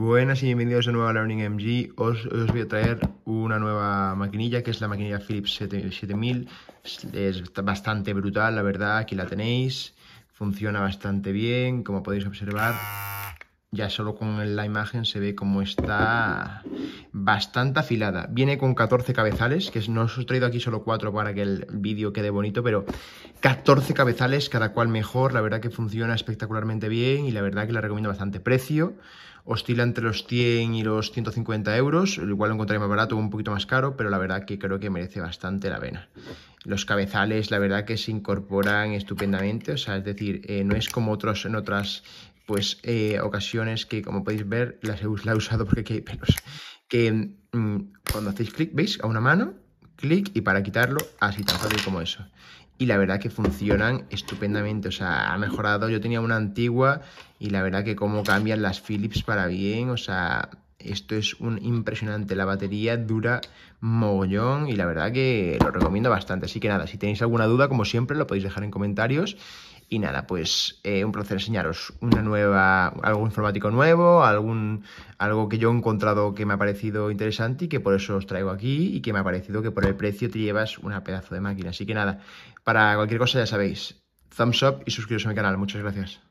Buenas y bienvenidos de nuevo a Learning MG. os voy a traer una nueva maquinilla que es la maquinilla Philips 7000. Es bastante brutal, la verdad. Aquí la tenéis. Funciona bastante bien, como podéis observar. Ya solo con la imagen se ve como está bastante afilada. Viene con 14 cabezales, que no os he traído aquí solo 4 para que el vídeo quede bonito, pero 14 cabezales, cada cual mejor. La verdad que funciona espectacularmente bien y la verdad que la recomiendo bastante. Precio oscila entre los 100 y los 150 euros. Igual lo encontraré más barato o un poquito más caro, pero la verdad que creo que merece bastante la pena. Los cabezales, la verdad que se incorporan estupendamente, o sea, es decir, eh, no es como otros en otras pues eh, ocasiones que como podéis ver las he, la he usado porque aquí hay pelos. Que mm, cuando hacéis clic, ¿veis? A una mano, clic y para quitarlo, así tan fácil como eso. Y la verdad que funcionan estupendamente, o sea, ha mejorado. Yo tenía una antigua y la verdad que como cambian las Philips para bien, o sea, esto es un impresionante. La batería dura mogollón y la verdad que lo recomiendo bastante. Así que nada, si tenéis alguna duda, como siempre, lo podéis dejar en comentarios. Y nada, pues eh, un placer enseñaros una nueva, algo informático nuevo, algún, algo que yo he encontrado que me ha parecido interesante y que por eso os traigo aquí y que me ha parecido que por el precio te llevas una pedazo de máquina. Así que nada, para cualquier cosa ya sabéis, thumbs up y suscribiros a mi canal. Muchas gracias.